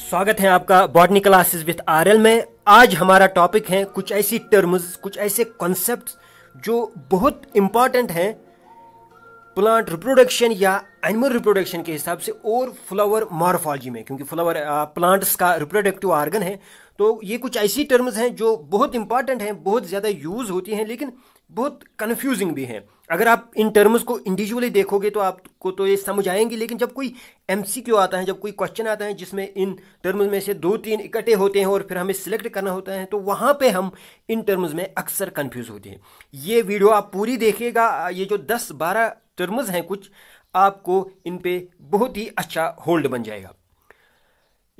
स्वागत है आपका बॉटनी क्लासेस विथ आर में आज हमारा टॉपिक है कुछ ऐसी टर्म्स कुछ ऐसे कॉन्सेप्ट जो बहुत इंपॉर्टेंट हैं प्लांट रिप्रोडक्शन या एनिमल रिप्रोडक्शन के हिसाब से और फ्लावर मॉर्फोलॉजी में क्योंकि फ्लावर प्लांट्स का रिप्रोडक्टिव आर्गन है तो ये कुछ ऐसी टर्म्स हैं जो बहुत इंपॉर्टेंट हैं बहुत ज़्यादा यूज़ होती हैं लेकिन बहुत कन्फ्यूजिंग भी हैं अगर आप इन टर्म्स को इंडिविजुअली देखोगे तो आपको तो ये समझ आएंगे लेकिन जब कोई एम आता है जब कोई क्वेश्चन आता है जिसमें इन टर्म्स में से दो तीन इकट्ठे होते हैं और फिर हमें सिलेक्ट करना होता है तो वहाँ पे हम इन टर्म्स में अक्सर कन्फ्यूज होते हैं ये वीडियो आप पूरी देखिएगा ये जो दस बारह टर्म्स हैं कुछ आपको इन पर बहुत ही अच्छा होल्ड बन जाएगा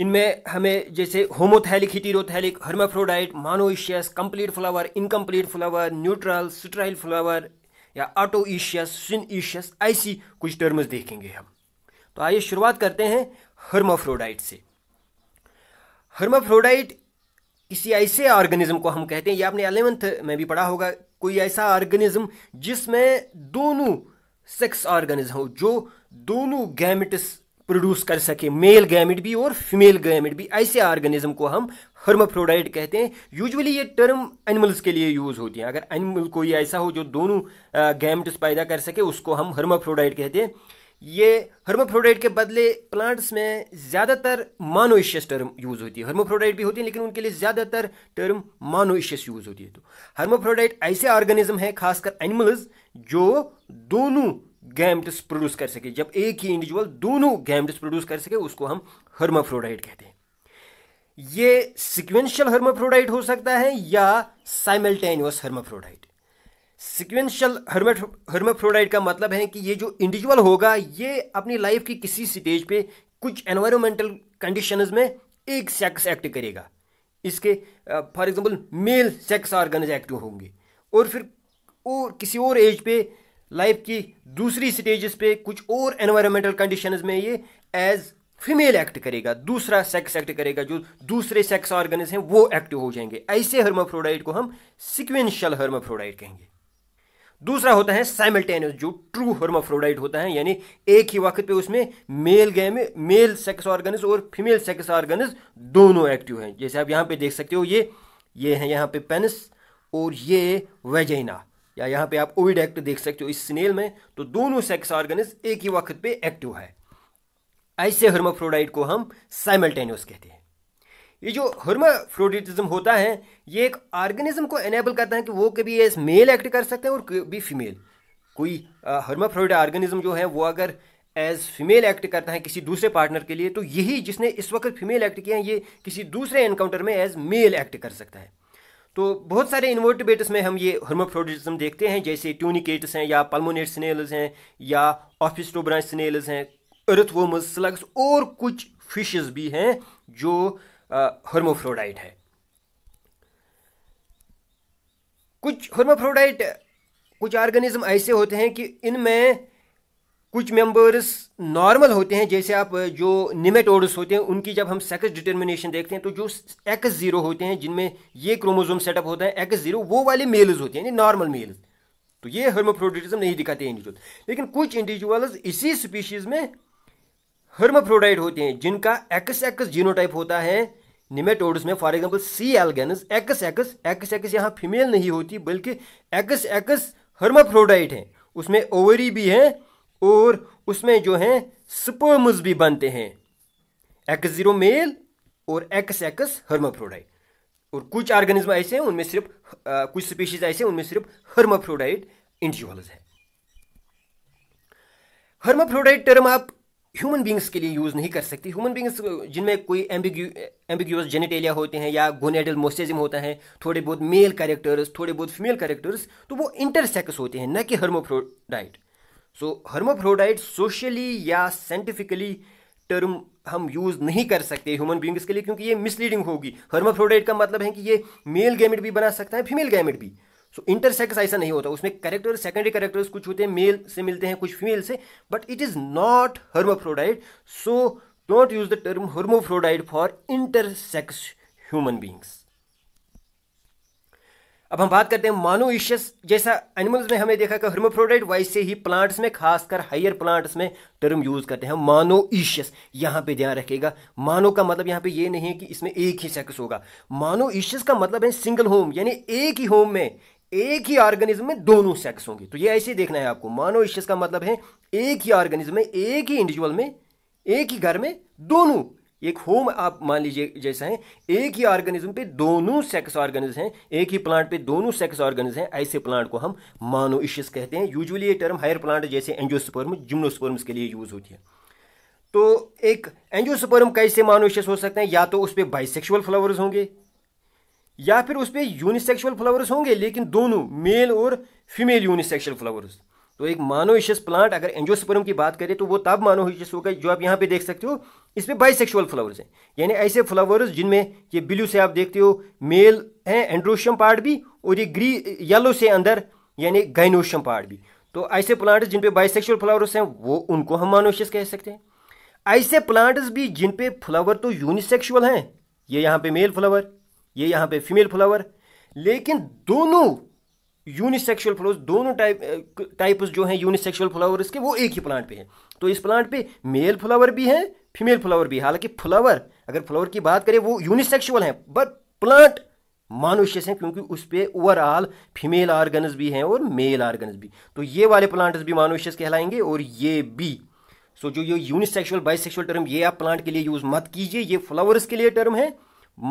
इनमें हमें जैसे homothallic heterothallic hermaphrodite monoecious complete flower incomplete flower neutral sterile flower या ऑटोईशियस ईशियस ऐसी कुछ टर्म्स देखेंगे हम तो आइए शुरुआत करते हैं हर्माफ्रोडाइट से हर्माफ्रोडाइट किसी ऐसे ऑर्गेनिज्म को हम कहते हैं या आपने अलेवंथ में भी पढ़ा होगा कोई ऐसा ऑर्गेनिज्म जिसमें दोनों सेक्स ऑर्गेनिज्म हो जो दोनों गैमिटस प्रोड्यूस कर सके मेल गैमिट भी और फीमेल गैमिट भी ऐसे ऑर्गेनिज्म को हम हर्माफ्रोडाइट कहते हैं यूजुअली ये टर्म एनिमल्स के लिए यूज होती है अगर एनिमल कोई ऐसा हो जो दोनों गैमिट्स पैदा कर सके उसको हम हर्मोफ्रोडाइट कहते हैं ये हर्मोफ्रोडाइट के बदले प्लांट्स में ज़्यादातर मानोइशियस टर्म यूज़ होती है हर्मोफ्रोडाइट भी होती है लेकिन उनके लिए ज़्यादातर टर्म मानोइशियस यूज़ होती है तो हर्मोफ्रोडाइट ऐसे ऑर्गेनिज्म है खासकर एनिमल्स जो दोनों गैमट्स प्रोड्यूस कर सके जब एक ही इंडिविजुअल दोनों गैमट्स प्रोड्यूस कर सके उसको हम हर्माफ्रोडाइट कहते हैं ये सिक्वेंशियल हर्माफ्रोडाइट हो सकता है या साइमल्टेनियस हर्माफ्रोडाइट सिक्वेंशियल हर्माफ्रोडाइट का मतलब है कि ये जो इंडिविजुअल होगा ये अपनी लाइफ की किसी स्टेज पे कुछ एनवायरमेंटल कंडीशंस में एक सेक्स एक्ट करेगा इसके for example male sex organs active होंगे और फिर और किसी और एज पे लाइफ की दूसरी स्टेजेस पे कुछ और एनवायरमेंटल कंडीशंस में ये एज फीमेल एक्ट करेगा दूसरा सेक्स एक्ट करेगा जो दूसरे सेक्स ऑर्गन्स हैं वो एक्टिव हो जाएंगे ऐसे हर्मोफ्रोडाइट को हम सिक्वेंशियल हर्मोफ्रोडाइट कहेंगे दूसरा होता है साइमल्टेनियस जो ट्रू हर्मोफ्रोडाइट होता है यानी एक ही वक्त पे उसमें मेल गैम में मेल सेक्स ऑर्गन्स और फीमेल सेक्स ऑर्गन्स दोनों एक्टिव हैं जैसे आप यहां पे देख सकते हो ये ये है यहाँ पे पेनिस और ये वेजेना या यहाँ पे आप ओविड एक्ट देख सकते हो इस स्नेल में तो दोनों सेक्स ऑर्गेनिज एक ही वक्त पे एक्टिव है ऐसे हर्मोफ्रोडाइट को हम साइमल्टेनियस कहते हैं ये जो हर्मोफ्रोडिटिज्म होता है ये एक ऑर्गेनिज्म को एनेबल करता है कि वो कभी एज मेल एक्ट कर सकते हैं और कभी फीमेल कोई हर्माफ्रोड ऑर्गेनिज्म जो है वो अगर एज फीमेल एक्ट करता है किसी दूसरे पार्टनर के लिए तो यही जिसने इस वक्त फीमेल एक्ट किया है ये किसी दूसरे एनकाउंटर में एज मेल एक्ट कर सकता है तो बहुत सारे इन्वर्टिबेट्स में हम ये हर्मोफ्रोडिज्म देखते हैं जैसे ट्यूनिकेट्स हैं या पल्मोनेट स्नेल्स हैं या ऑफिस्टोब्रांच स्नेल्स हैं अर्थवोमस स्लग्स और कुछ फिशेस भी हैं जो हर्मोफ्रोडाइट है कुछ हर्मोफ्रोडाइट कुछ ऑर्गेनिज्म ऐसे होते हैं कि इनमें कुछ मेंबर्स नॉर्मल होते हैं जैसे आप जो निमेटोड्स होते हैं उनकी जब हम सेक्स डिटर्मिनेशन देखते हैं तो जो एक्स ज़ीरो होते हैं जिनमें ये क्रोमोजोम सेटअप होता है एक्स ज़ीरो वो वाले मेल्स होते हैं यानी नॉर्मल मेल्स तो ये हर्मोफ्रोडिटिज्म नहीं दिखाते हैं इंडिविजुअल लेकिन कुछ इंडिविजुअल्स इसी स्पीशीज़ में हर्मोफ्रोडाइट होते हैं जिनका एक्स एक्स जीनोटाइप होता है निमेटोड्स में for example C elegans X X X X यहाँ फीमेल नहीं होती बल्कि एक्स एक्स हर्माफ्रोडाइट है उसमें ओवरी भी है और उसमें जो हैं स्पर्म्स भी बनते हैं एक्स ज़ीरो मेल और एक्स एक्स हर्माफ्रोडाइट और कुछ ऑर्गेनिज्म ऐसे हैं उनमें सिर्फ कुछ स्पीशीज ऐसे हैं उनमें सिर्फ हर्माफ्रोडाइट इंडिविजुअल्स हैं हर्माफ्रोडाइट टर्म आप ह्यूमन बींग्स के लिए यूज़ नहीं कर सकती ह्यूमन बींग्स जिनमें कोई एम्बिग्यूस जेनेटेलिया होते हैं या गोनेडल मोस्टेजिम होता है थोड़े बहुत मेल कैरेक्टर्स थोड़े बहुत फीमेल कैरेक्टर्स तो वो इंटरसेक्स होते हैं न कि हर्मोफ्रोडाइट सो हर्मोफ्रोडाइट सोशली या साइंटिफिकली टर्म हम यूज़ नहीं कर सकते ह्यूमन बींग्स के लिए क्योंकि ये मिसलीडिंग होगी हर्मोफ्रोडाइट का मतलब है कि ये मेल गैमेट भी बना सकता है फीमेल गैमेट भी सो so, इंटरसेक्स ऐसा नहीं होता उसमें करेक्टर और सेकेंडरी करेक्टर्स कुछ होते हैं मेल से मिलते हैं कुछ फीमेल से but it is not hermaphrodite so don't use the term hermaphrodite for intersex human beings अब हम बात करते हैं मानोइशियस जैसा एनिमल्स में हमें देखा कि हर्मोफ्रोडाइट वाइस से ही प्लांट्स में खासकर हायर प्लांट्स में टर्म यूज करते हैं मानोइशियस यहां पे ध्यान रखेगा मानो का मतलब यहां पे ये नहीं है कि इसमें एक ही सेक्स होगा मानोइशियस का मतलब है सिंगल होम यानी एक ही होम में एक ही ऑर्गेनिज्म में दोनों सेक्स होंगे तो ये ऐसे देखना है आपको मानोइशियस का मतलब है एक ही ऑर्गेनिज्म में एक ही इंडिविजुअल में एक ही घर में दोनों एक होम आप मान लीजिए जैसे हैं एक ही ऑर्गेनिज्म पे दोनों सेक्स ऑर्गेनिज हैं एक ही प्लांट पे दोनों सेक्स ऑर्गेनिज हैं ऐसे प्लांट को हम मानोइशियस कहते हैं यूजुअली ये टर्म हायर प्लांट जैसे एंजियोस्पर्म जिम्नोस्पर्म्स के लिए यूज़ होती है तो एक एंजियोस्पर्म कैसे मानोइशिस हो सकते हैं या तो उस पर बाइसेक्शुअल फ्लावर्स होंगे या फिर उस पर यूनिसेक्शुअल फ्लावर्स होंगे लेकिन दोनों मेल और फीमेल यूनिसेक्शुअल फ्लावर्स तो एक मानोइशियस प्लांट अगर एंजियोस्पर्म की बात करें तो वो तब मानोइशियस होगा जो आप यहाँ पे देख सकते हो इसमें बाइसेक्सुअल फ्लावर्स हैं यानी ऐसे फ्लावर्स जिनमें ये ब्लू से आप देखते हो मेल हैं एंड्रोशियम पार्ट भी और ये ग्री येलो से अंदर यानी गाइनोशियम पार्ट भी तो ऐसे प्लांट्स जिन पे बाइसेक्सुअल फ्लावर्स हैं वो उनको हम मानोशियस कह सकते हैं ऐसे प्लांट्स भी जिन पे फ्लावर तो यूनिसेक्सुअल हैं ये यहाँ पे मेल फ्लावर ये यहाँ पे फीमेल फ्लावर लेकिन दोनों यूनिसेक्सुअल फ्लावर्स दोनों टाइप टाइप्स जो हैं यूनिसेक्सुअल फ्लावर्स के वो एक ही प्लांट पे हैं तो इस प्लांट पे मेल फ्लावर भी हैं फीमेल फ्लावर भी हालांकि फ्लावर अगर फ्लावर की बात करें वो यूनिसेक्सुअल हैं बट प्लांट मानुष्य हैं क्योंकि उस पर ओवरऑल फीमेल आर्गन्स भी हैं और मेल आर्गन्स भी तो ये वाले प्लांट्स भी मानुष्य कहलाएंगे और ये भी सो so, जो ये यूनिसेक्सुअल बाइसेक्सुअल टर्म ये आप प्लांट के लिए यूज़ मत कीजिए ये फ्लावर्स के लिए टर्म है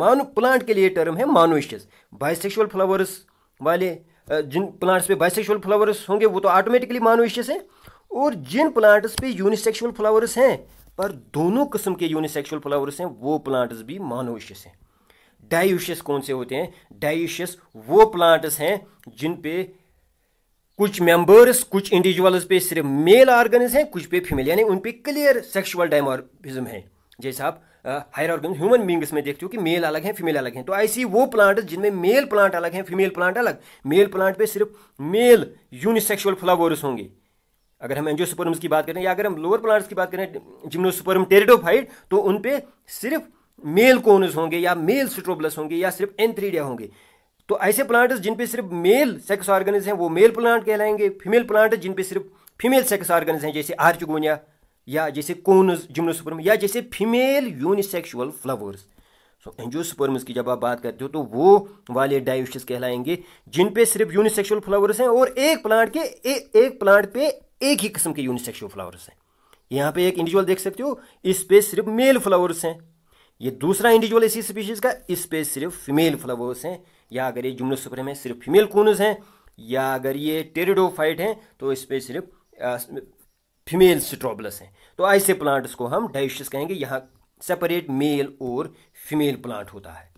मानु प्लांट के लिए टर्म है मानुष्यस बाइसेक्सुअल फ्लावर्स वाले जिन प्लांट्स पे बाइसेक्सुअल फ्लावर्स होंगे वो तो ऑटोमेटिकली मानुष्य हैं और जिन प्लांट्स पे यूनिसेक्सुअल फ्लावर्स हैं पर दोनों किस्म के यूनिसेक्सुअल फ्लावर्स हैं वो प्लांट्स भी मानोशियस हैं डायूशियस कौन से होते हैं डायूशियस वो प्लांट्स हैं जिन पे कुछ मेंबर्स कुछ इंडिविजुअल्स पे सिर्फ मेल ऑर्गन्स हैं कुछ पे फीमेल यानी उन पे क्लियर सेक्सुअल डायमॉर्फिज्म है जैसे आप हायर ऑर्गन ह्यूमन बींग्स में देखते हो कि मेल अलग हैं फीमेल अलग हैं तो ऐसी वो प्लांट जिनमें मेल प्लांट अलग हैं फीमेल प्लांट अलग मेल प्लांट पे सिर्फ मेल यूनिसेक्सुअल फ्लावर्स होंगे अगर हम एंजियोस्पर्म्स की बात करें या अगर हम लोअर प्लांट्स की बात करें जिम्नोस्पर्म टेरिडोफाइट तो उन पे सिर्फ मेल कोनस होंगे या मेल स्ट्रोबलस होंगे या सिर्फ एंथ्रीडिया होंगे तो ऐसे प्लांट्स जिन पे सिर्फ मेल सेक्स ऑर्गेनिज हैं वो मेल प्लांट कहलाएंगे फीमेल प्लांट जिन पे सिर्फ फीमेल सेक्स ऑर्गेनिज हैं जैसे आर्चगोनिया या जैसे कोनस जिम्नोस्पर्म या जैसे female unisexual flowers so so, angiosperms की जब आप बात करते हो तो वो वाले डायोशिस कहलाएंगे जिन पे सिर्फ यूनिसेक्सुअल फ्लावर्स हैं और एक प्लांट के ए, एक प्लांट पे एक ही किस्म के यूनिसेक्सुअल फ्लावर्स हैं यहाँ पे एक इंडिविजुअल देख सकते हो इस पे सिर्फ मेल फ्लावर्स हैं ये दूसरा इंडिविजुअल इसी स्पीशीज़ का इस पे सिर्फ फीमेल फ्लावर्स हैं या अगर ये जुमलो सुप्रेम है सिर्फ फीमेल कूनस हैं या अगर ये टेरिडोफाइट हैं तो इस पे सिर्फ फीमेल स्ट्रोबलस हैं तो ऐसे प्लांट्स को हम डाइशस कहेंगे यहाँ सेपरेट मेल और फीमेल प्लांट होता है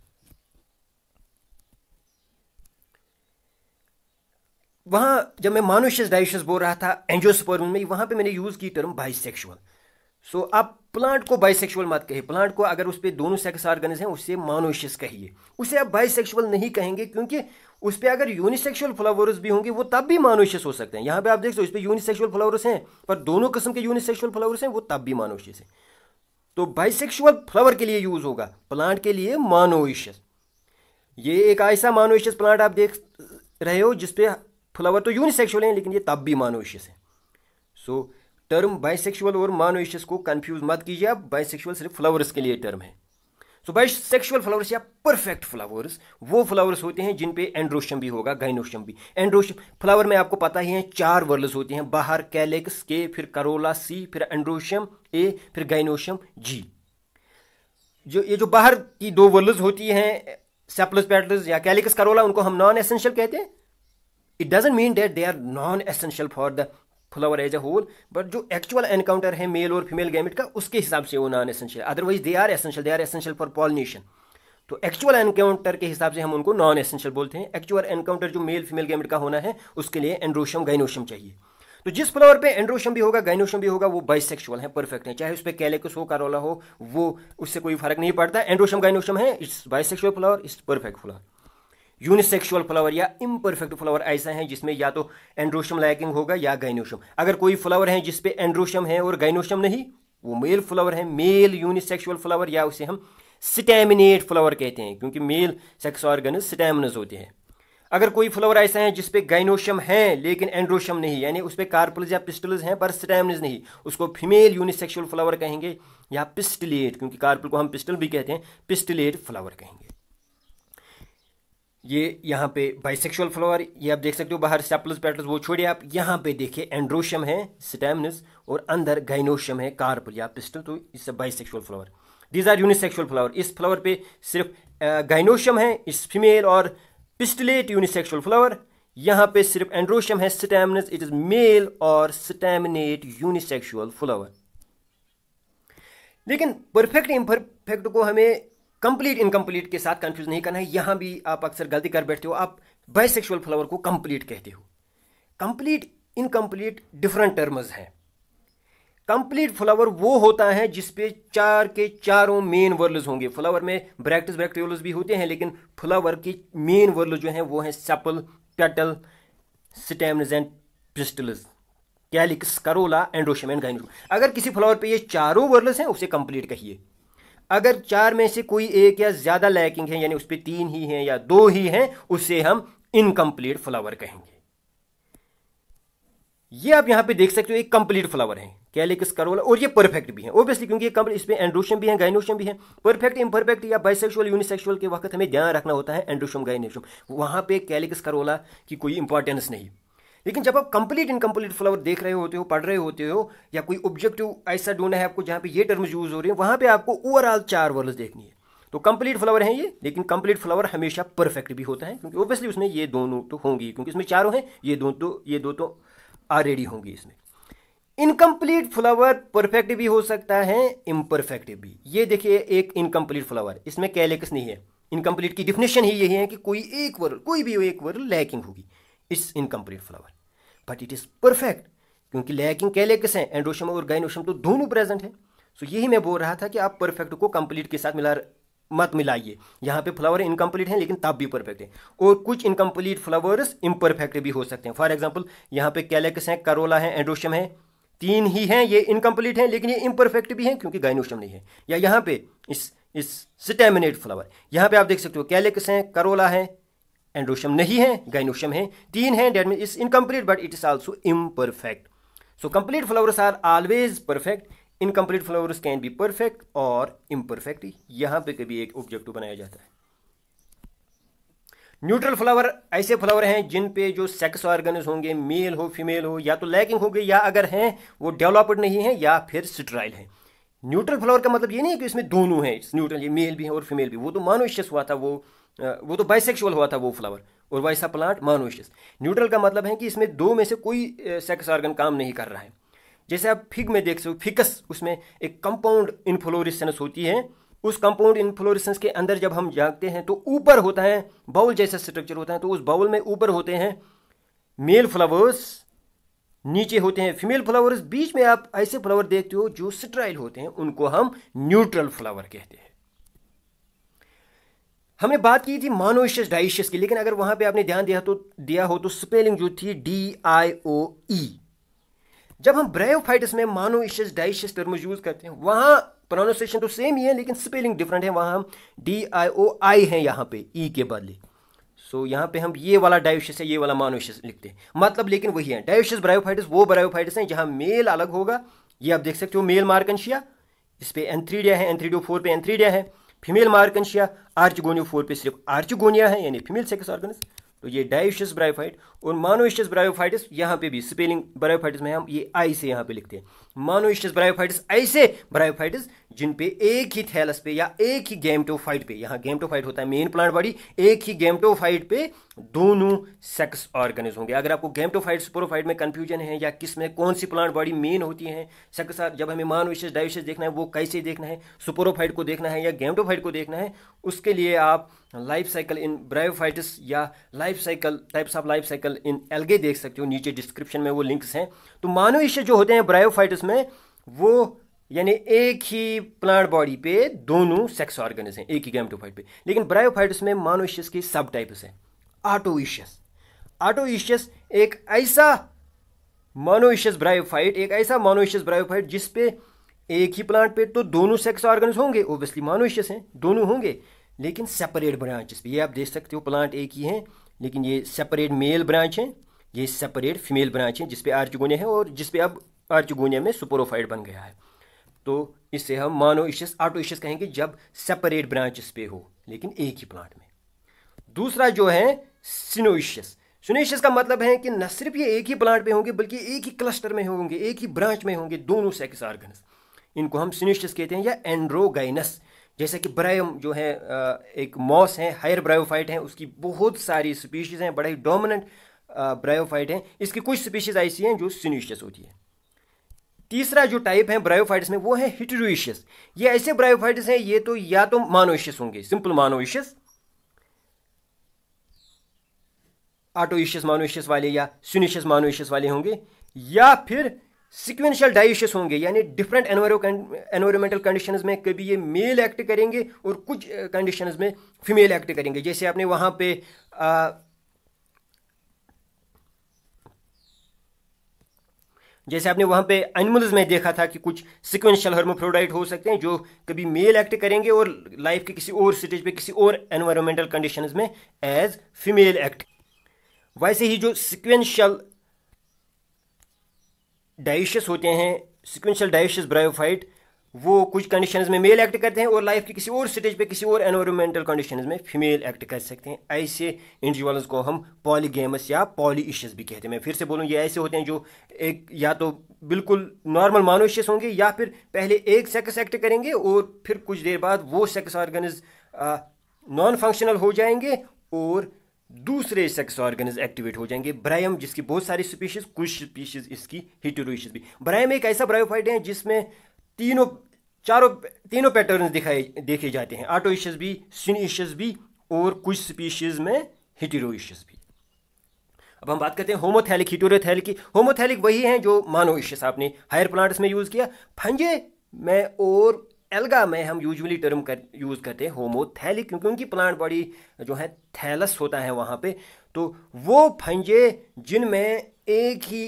वहाँ जब मैं मानुशियस डाइशस बोल रहा था एंजियोस्पर्म में वहाँ पे मैंने यूज़ की टर्म बाइसेक्सुअल सो आप प्लांट को बाइसेक्सुअल मत कहिए प्लांट को अगर उस पर दोनों सेक्स ऑर्गेनिज हैं उससे मानुशियस कहिए उसे आप बाइसेक्सुअल नहीं कहेंगे क्योंकि उस पर अगर यूनिसेक्सुअल फ्लावर्स भी होंगे वो तब भी मानुशियस हो सकते हैं यहाँ पे आप देख सकते हो उस पर यूनिसेक्सुअल फ्लावर्स हैं पर दोनों किस्म के यूनिसेक्सुअल फ्लावर्स हैं वो तब भी मानुशियस हैं तो बाइसेक्सुअल फ्लावर के लिए यूज़ होगा प्लांट के लिए मानोइशियस ये एक ऐसा मानोइशियस प्लांट आप देख रहे हो जिसपे फ्लावर तो यूनिसेक्सुअल हैं लेकिन ये तब भी मानोशियस है सो टर्म बाइसेक्सुअल और मानोशियस को कंफ्यूज मत कीजिए आप बाइसेक्सुअल सिर्फ फ्लावर्स के लिए टर्म है सो बाइसेक्सुअल फ्लावर्स या परफेक्ट फ्लावर्स वो फ्लावर्स होते हैं जिन पे एंड्रोशियम भी होगा गाइनोशियम भी एंड्रोशियम फ्लावर में आपको पता ही है चार वर्ल्स होते हैं बाहर कैलेक्स के फिर करोला सी फिर एंड्रोशियम ए फिर गाइनोशियम जी जो ये जो बाहर की दो वर्ल्स होती हैं सेप्लस पैटल्स या कैलिकस करोला उनको हम नॉन एसेंशियल कहते हैं it doesn't mean that they are non essential for the flower as a whole but जो एक्चुअल एनकाउंटर है मेल और फीमेल गैमिट का उसके हिसाब से वो non essential otherwise they are essential they are essential for pollination तो actual encounter के हिसाब से हम उनको नॉन एसेंशियल बोलते हैं एक्चुअल एनकाउंटर जो मेल फीमेल गैमिट का होना है उसके लिए एंड्रोशियम गाइनोशियम चाहिए तो जिस फ्लावर पे एंड्रोशियम भी होगा गाइनोशियम भी होगा वो बाइसेक्सुअल है परफेक्ट है चाहे उस पर कैलेकस हो कारोला हो वो उससे कोई फर्क नहीं पड़ता एंड्रोशम गाइनोशियम है it's bisexual flower it's perfect flower unisexual flower या इम्परफेक्ट फ्लावर ऐसा है जिसमें या तो एंड्रोशम लैकिंग होगा या गाइनोशम अगर कोई फ्लावर है जिसपे एंड्रोशम है और गाइनोशम नहीं वो मेल फ्लावर है मेल यूनिसेक्सुअल फ्लावर या उसे हम स्टेमिनेट फ्लावर कहते हैं क्योंकि मेल सेक्स ऑर्गन स्टेमिनस होते हैं अगर कोई फ्लावर ऐसा है जिसपे गाइनोशियम है लेकिन एंड्रोशियम नहीं यानी उस पर कार्पल्स या पिस्टल्स हैं पर स्टेमिनस नहीं उसको फीमेल यूनिसेक्सुअल फ्लावर कहेंगे या पिस्टिलेट क्योंकि कार्पल को हम पिस्टल भी कहते हैं पिस्टिलेट फ्लावर कहेंगे ये यहाँ पे बाइसेक्सुअल फ्लावर ये आप देख सकते हो बाहर सेप्लस पेटल्स वो छोड़िए आप यहाँ पे देखिए एंड्रोशियम है स्टेमनस और अंदर गाइनोशियम है कार्पल या पिस्टल तो इससे bisexual flower these are unisexual flower इस फ्लावर पे सिर्फ गाइनोशियम है इस फीमेल और पिस्टलेट यूनिसेक्सुअल फ्लावर यहाँ पे सिर्फ एंड्रोशियम है स्टेमनस इट इज मेल और स्टेमिनेट यूनिसेक्सुअल फ्लावर लेकिन परफेक्ट इम्परफेक्ट को हमें कंप्लीट इनकम्प्लीट के साथ कंफ्यूज नहीं करना है यहां भी आप अक्सर गलती कर बैठते हो आप बाइसेक्सुअल फ्लावर को कंप्लीट कहते हो कंप्लीट इनकम्प्लीट डिफरेंट टर्म्स हैं कंप्लीट फ्लावर वो होता है जिसपे चार के चारों मेन वर्ल्स होंगे फ्लावर में ब्रैक्टिस ब्रैक्टेल्स भी होते हैं लेकिन फ्लावर के मेन वर्ल्स जो हैं वो हैं sepal petal stamens and pistils calyx corolla androecium and gynoecium अगर किसी फ्लावर पे ये चारों वर्ल्स हैं उसे कंप्लीट कहिए अगर चार में से कोई एक या ज़्यादा लैकिंग है यानी उस पर तीन ही हैं या दो ही हैं उसे हम इनकम्प्लीट फ्लावर कहेंगे ये आप यहां पे देख सकते हो एक कंप्लीट फ्लावर है कैलिकस करोला और ये परफेक्ट भी है ऑब्वियसली क्योंकि इस पे एंड्रोशियम भी है गाइनोशियम भी है परफेक्ट इम्परफेक्ट या बाइसेक्सुअल यूनिसेक्सुअल के वक्त हमें ध्यान रखना होता है एंड्रोशम गाइनोशियम वहां पे कैलिकस करोला की कोई इंपॉर्टेंस नहीं लेकिन जब आप कंप्लीट इनकम्प्लीट फ्लावर देख रहे होते हो पढ़ रहे होते हो या कोई ऑब्जेक्टिव ऐसा ढूंढना है आपको जहाँ पे ये टर्म्स यूज हो रहे हैं वहाँ पे आपको ओवरऑल चार वर्ड्स देखनी है तो कंप्लीट फ्लावर है ये लेकिन कंप्लीट फ्लावर हमेशा परफेक्ट भी होता है क्योंकि ऑब्वियसली उसमें ये दोनों तो होंगी क्योंकि इसमें चारों हैं ये दो तो ये दो तो ऑलरेडी होंगी इसमें इनकम्प्लीट फ्लावर परफेक्ट भी हो सकता है इम्परफेक्ट भी ये देखिए एक इनकम्प्लीट फ्लावर इसमें कैलेक्स नहीं है इनकम्प्लीट की डिफिनेशन ही यही है कि कोई एक वर्ड कोई भी एक वर्ड लैकिंग होगी इस incomplete flower but it is perfect क्योंकि लैकिंग कैलेक्स हैं एंड्रोशम और गाइनोशम तो दोनों प्रेजेंट हैं सो so, यही मैं बोल रहा था कि आप परफेक्ट को कंप्लीट के साथ मिला मत मिलाइए यहाँ पे फ्लावर इनकम्प्लीट हैं लेकिन तब भी परफेक्ट है और कुछ इनकम्प्लीट फ्लावर्स इम्परफेक्ट भी हो सकते हैं फॉर एग्जाम्पल यहाँ पे कैलेक्स हैं करोला है एंड्रोशम है तीन ही हैं ये इनकम्प्लीट हैं लेकिन ये इम्परफेक्ट भी हैं क्योंकि गाइनोशम नहीं है या यहाँ पे इस इस स्टेमिनेट फ्लावर यहाँ पे आप देख सकते हो कैलेक्स हैं करोला है एंड्रोशम नहीं है गाइनोशम है तीन है that mean is incomplete but it is also imperfect so complete flowers are always perfect incomplete flowers can be perfect और इम्परफेक्ट यहां पे कभी एक ऑब्जेक्टिव बनाया जाता है न्यूट्रल फ्लावर ऐसे फ्लावर हैं जिन पे जो सेक्स ऑर्गन होंगे मेल हो फीमेल हो या तो लैकिंग होगी या अगर हैं वो डेवलप्ड नहीं है या फिर स्ट्राइल है न्यूट्रल फ्लावर का मतलब ये नहीं है कि इसमें दोनों हैं न्यूट्रल ये मेल भी है और फीमेल भी वो तो मानो हुआ था वो वो तो बाइसेक्सुअल हुआ था वो फ्लावर और वैसा प्लांट मानोशियस न्यूट्रल का मतलब है कि इसमें दो में से कोई सेक्स ऑर्गन काम नहीं कर रहा है जैसे आप फिग में देख सको हो फिकस उसमें एक कंपाउंड इन्फ्लोरिसेंस होती है उस कंपाउंड इन्फ्लोरिसेंस के अंदर जब हम जागते हैं तो ऊपर होता है बाउल जैसा स्ट्रक्चर होता है तो उस बाउल में ऊपर होते हैं मेल फ्लावर्स नीचे होते हैं फीमेल फ्लावर्स बीच में आप ऐसे फ्लावर देखते हो जो स्ट्राइल होते हैं उनको हम न्यूट्रल फ्लावर कहते हैं हमने बात की थी मानोशियस डाइशियस की लेकिन अगर वहां पे आपने ध्यान दिया तो दिया हो तो स्पेलिंग जो थी डी आई ओ ई जब हम ब्रायोफाइटिस में मानोइशियस डाइशियस टर्म्स यूज करते हैं वहां प्रोनाउंसिएशन तो सेम ही है लेकिन स्पेलिंग डिफरेंट है वहां हम डी आई ओ आई है यहाँ पे ई e के बदले सो so, यहाँ पे हम ये वाला डायोशियस है ये वाला मानोशियस लिखते हैं मतलब लेकिन वही है डायोशियस ब्रायोफाइटिस वो ब्रायोफाइटिस हैं जहाँ मेल अलग होगा ये आप देख सकते हो मेल मार्कनशिया इस पर एंथ्रीडिया है एंथ्रीडियो फोर पे एंथ्रीडिया है फीमेल मार्गन आर्चिगोनियो फोर पे सिर्फ आर्चिगोनिया है यानी फीमेल सेक्स ऑर्गन्स तो ये डाइशियस ब्रायोफाइट और मानोइशियस ब्रायोफाइटिस यहां पे भी स्पेलिंग ब्रायोफाइटिस में हम ये आई से यहां पे लिखते हैं मानोइशियस ब्रायोफाइटिस ऐसे ब्रायोफाइटिस जिन पे एक ही थैलस पे या एक ही गैमटोफाइट पे यहां गैमटोफाइट होता है मेन प्लांट बॉडी एक ही गैमटोफाइट पे दोनों सेक्स ऑर्गेनिज होंगे अगर आपको गैमटोफाइट स्पोरोफाइट में कंफ्यूजन है या किस में कौन सी प्लांट बॉडी मेन होती है सेक्स जब हमें मानोइशियस डायोशियस देखना है वो कैसे देखना है स्पोरोफाइट को देखना है या गैमटोफाइट को देखना है उसके लिए आप लाइफ साइकिल इन ब्रायोफाइटिस या life life cycle types of life cycle in algae देख सकते हो नीचे डिस्क्रिप्शन में वो लिंक्स हैं तो मानोइशिया जो होते हैं ब्रायोफाइट्स में वो यानी एक ही प्लांट बॉडी पे दोनों सेक्स ऑर्गेनिज हैं एक ही गैमटोफाइट पे लेकिन ब्रायोफाइट्स में मानोइशियस की सब टाइप्स हैं ऑटोइशियस ऑटोइशियस एक ऐसा मानोइशियस ब्रायोफाइट एक ऐसा मानोइशियस ब्रायोफाइट जिसपे एक ही प्लांट पे तो दोनों सेक्स ऑर्गन्स होंगे ओबियसली मानोइशियस हैं दोनों होंगे लेकिन सेपरेट ब्रांचेस पे ये आप देख सकते हो प्लांट एक ही हैं लेकिन ये सेपरेट मेल ब्रांच है ये सेपरेट फीमेल ब्रांच है जिसपे आर्चगोनिया है और जिसपे अब आर्चगोनिया में सुपोरोफाइट बन गया है तो इससे हम आटो ऑटोइशस कहेंगे जब सेपरेट ब्रांचेस पे हो लेकिन एक ही प्लांट में दूसरा जो है सिनोइशस सिनोइशस का मतलब है कि न सिर्फ ये एक ही प्लांट पर होंगे बल्कि एक ही क्लस्टर में होंगे एक ही ब्रांच में होंगे दोनों सेक्स ऑर्गन इनको हम सिनोइशस कहते हैं या एंड्रोगाइनस जैसे कि ब्रायम जो है एक मॉस है हायर ब्रायोफाइट है उसकी बहुत सारी स्पीशीज़ हैं बड़ा ही डोमिनेंट ब्रायोफाइट हैं इसकी कुछ स्पीशीज़ ऐसी हैं जो सिनिशियस होती है तीसरा जो टाइप है ब्रायोफाइट्स में वो है हिटरोइशियस ये ऐसे ब्रायोफाइट्स हैं ये तो या तो मानोइशियस होंगे सिंपल मानोइशियस ऑटोइशियस मानोइशियस वाले या सुनिशियस मानोइशियस वाले होंगे या फिर सिक्वेंशियल डाइशस होंगे यानी डिफरेंट एनवायरमेंटल कंडीशंस में कभी ये मेल एक्ट करेंगे और कुछ कंडीशंस में फीमेल एक्ट करेंगे जैसे आपने वहां पे आ, जैसे आपने वहां पे एनिमल्स में देखा था कि कुछ सिक्वेंशियल हर्मोफ्रोडाइट हो सकते हैं जो कभी मेल एक्ट करेंगे और लाइफ के किसी और स्टेज पे किसी और एनवायरमेंटल कंडीशंस में एज फीमेल एक्ट वैसे ही जो सिक्वेंशियल डाइशियस होते हैं सिक्वेंशल डाइशस ब्रायोफाइट वो कुछ कंडीशंस में मेल एक्ट करते हैं और लाइफ के किसी और स्टेज पे किसी और एनवायरमेंटल कंडीशंस में फीमेल एक्ट कर सकते हैं ऐसे इंडिविजुअल्स को हम पॉलीगेमस या पॉलीइशियस भी कहते हैं मैं फिर से बोलूँ ये ऐसे होते हैं जो एक या तो बिल्कुल नॉर्मल मानोशियस होंगे या फिर पहले एक सेक्स एक्ट करेंगे और फिर कुछ देर बाद वो सेक्स ऑर्गेनिज नॉन फंक्शनल हो जाएंगे और दूसरे सेक्स ऑर्गन एक्टिवेट हो जाएंगे ब्रायम जिसकी बहुत सारी स्पीशीज कुछ स्पीशीज इसकी हिटोरोशीज भी ब्रायम एक ऐसा ब्रायोफाइट है जिसमें तीनों चारों तीनों पैटर्न दिखाए देखे जाते हैं आटोइशियस भी सिनिशस भी और कुछ स्पीशीज में हिटेरोइशस भी अब हम बात करते हैं होमोथैलिक हिटोरोथैलिक की होमोथैलिक वही है जो मानोइशियस आपने हायर प्लांट्स में यूज़ किया फंजे में और एल्गा में हम यूजुअली टर्म कर यूज़ करते हैं होमोथैली क्योंकि उनकी प्लांट बॉडी जो है थैलस होता है वहाँ पे तो वो फंजे जिनमें एक ही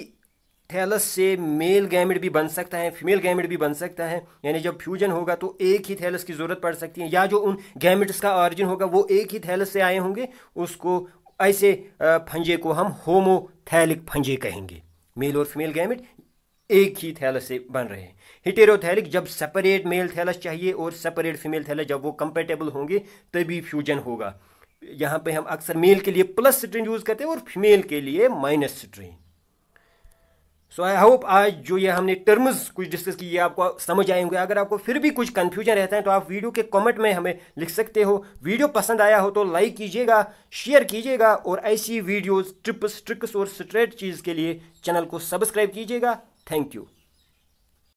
थैलस से मेल गैमिट भी बन सकता है फीमेल गैमिट भी बन सकता है यानी जब फ्यूजन होगा तो एक ही थैलस की ज़रूरत पड़ सकती है या जो उन गैमिट्स का ऑरिजिन होगा वो एक ही थैलस से आए होंगे उसको ऐसे फंजे को हम होमोथैलिक फंजे कहेंगे मेल और फीमेल गैमिट एक ही थैलस से बन रहे हैं हिटेरोथैलिक जब सेपरेट मेल थैलस चाहिए और सेपरेट फीमेल थैलस जब वो कंपेटेबल होंगे तभी फ्यूजन होगा यहाँ पे हम अक्सर मेल के लिए प्लस स्ट्रेन यूज़ करते हैं और फीमेल के लिए minus strain so I hope आज जो ये हमने टर्म्स कुछ डिस्कस किए आपको समझ आए होंगे अगर आपको फिर भी कुछ कन्फ्यूजन रहता है तो आप वीडियो के कमेंट में हमें लिख सकते हो वीडियो पसंद आया हो तो लाइक कीजिएगा शेयर कीजिएगा और ऐसी वीडियोस ट्रिप्स ट्रिक्स और स्ट्रेट चीज़ के लिए चैनल को सब्सक्राइब कीजिएगा Thank you.